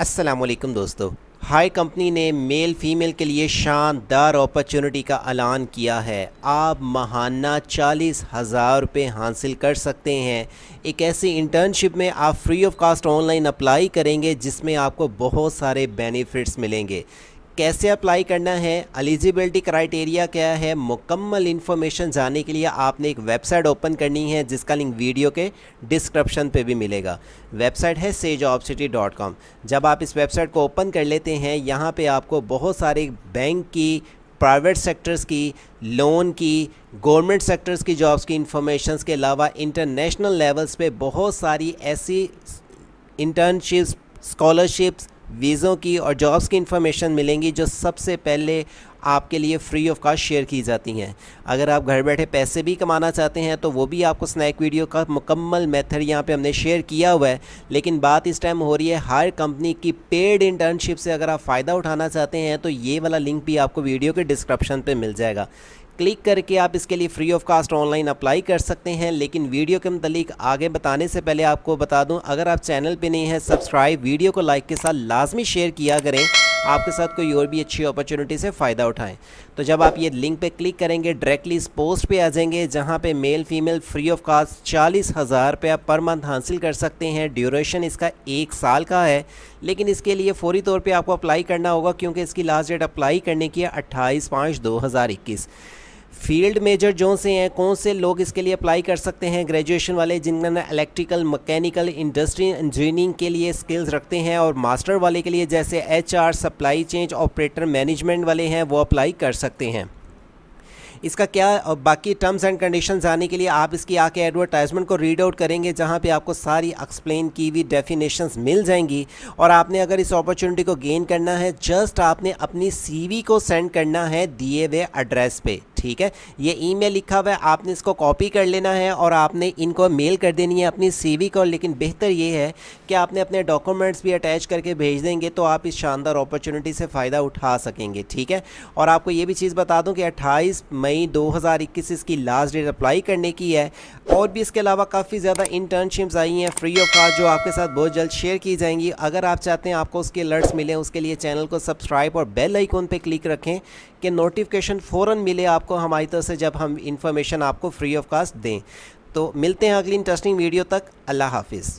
असलम दोस्तों हाई कंपनी ने मेल फीमेल के लिए शानदार अपॉर्चुनिटी का ऐलान किया है आप माहाना चालीस हज़ार रुपये हासिल कर सकते हैं एक ऐसी इंटर्नशिप में आप free of cost online apply करेंगे जिसमें आपको बहुत सारे बेनिफिट्स मिलेंगे कैसे अप्लाई करना है एलिजिबिलिटी क्राइटेरिया क्या है मुकम्मल इन्फॉर्मेशन जानने के लिए आपने एक वेबसाइट ओपन करनी है जिसका लिंक वीडियो के डिस्क्रिप्शन पे भी मिलेगा वेबसाइट है sejobcity.com जब आप इस वेबसाइट को ओपन कर लेते हैं यहाँ पे आपको बहुत सारे बैंक की प्राइवेट सेक्टर्स की लोन की गवर्नमेंट सेक्टर्स की जॉब्स की इन्फॉर्मेशन के अलावा इंटरनेशनल लेवल्स पे बहुत सारी ऐसी इंटर्नशिप्स स्कॉलरशिप्स वीज़ों की और जॉब्स की इन्फॉर्मेशन मिलेंगी जो सबसे पहले आपके लिए फ्री ऑफ कास्ट शेयर की जाती हैं अगर आप घर बैठे पैसे भी कमाना चाहते हैं तो वो भी आपको स्नैक वीडियो का मुकम्मल मेथड यहाँ पे हमने शेयर किया हुआ है लेकिन बात इस टाइम हो रही है हर कंपनी की पेड इंटर्नशिप से अगर आप फ़ायदा उठाना चाहते हैं तो ये वाला लिंक भी आपको वीडियो के डिस्क्रिप्शन पर मिल जाएगा क्लिक करके आप इसके लिए free of cost online apply कर सकते हैं लेकिन वीडियो के मतलब आगे बताने से पहले आपको बता दूं अगर आप चैनल पे नहीं हैं सब्सक्राइब वीडियो को लाइक के साथ लाजमी शेयर किया करें आपके साथ कोई और भी अच्छी अपॉर्चुनिटी से फ़ायदा उठाएं तो जब आप ये लिंक पे क्लिक करेंगे डायरेक्टली इस पोस्ट पे आ जाएंगे जहाँ पे male female free of cost चालीस हज़ार रुपया पर मंथ हासिल कर सकते हैं ड्यूरेशन इसका एक साल का है लेकिन इसके लिए फौरी तौर पर आपको अप्लाई करना होगा क्योंकि इसकी लास्ट डेट अप्लाई करने की है अट्ठाईस पाँच दो हज़ार इक्कीस फील्ड मेजर जो से हैं कौन से लोग इसके लिए अप्लाई कर सकते हैं ग्रेजुएशन वाले जिन्होंने इलेक्ट्रिकल मैकेनिकल इंडस्ट्री इंजीनियरिंग के लिए स्किल्स रखते हैं और मास्टर वाले के लिए जैसे H R supply change operator management वाले हैं वो अप्लाई कर सकते हैं इसका क्या और बाकी टर्म्स एंड कंडीशंस आने के लिए आप इसकी आके एडवर्टाइजमेंट को रीड आउट करेंगे जहाँ पे आपको सारी एक्सप्लेन की हुई डेफिनेशंस मिल जाएंगी और आपने अगर इस अपॉर्चुनिटी को गेन करना है जस्ट आपने अपनी सीवी को सेंड करना है दिए हुए एड्रेस पे ठीक है ये ईमेल लिखा हुआ है आपने इसको कॉपी कर लेना है और आपने इनको मेल कर देनी है अपनी सीवी को लेकिन बेहतर ये है कि आपने अपने डॉक्यूमेंट्स भी अटैच करके भेज देंगे तो आप इस शानदार अपॉर्चुनिटी से फ़ायदा उठा सकेंगे ठीक है और आपको ये भी चीज़ बता दूँ कि अट्ठाईस मई दो इसकी लास्ट डेट अप्लाई करने की है और भी इसके अलावा काफ़ी ज़्यादा इंटर्नशिप्स आई हैं फ्री ऑफ कास्ट जो आपके साथ बहुत जल्द शेयर की जाएंगी अगर आप चाहते हैं आपको उसके अलर्ट्स मिले उसके लिए चैनल को सब्सक्राइब और बेल आइकॉन पर क्लिक रखें कि नोटिफिकेशन फ़ौरन मिले आपको आपको हमारी तरफ से जब हम इंफॉर्मेशन आपको फ्री ऑफ कास्ट दें तो मिलते हैं अगली इंटरेस्टिंग वीडियो तक अल्लाह हाफिज़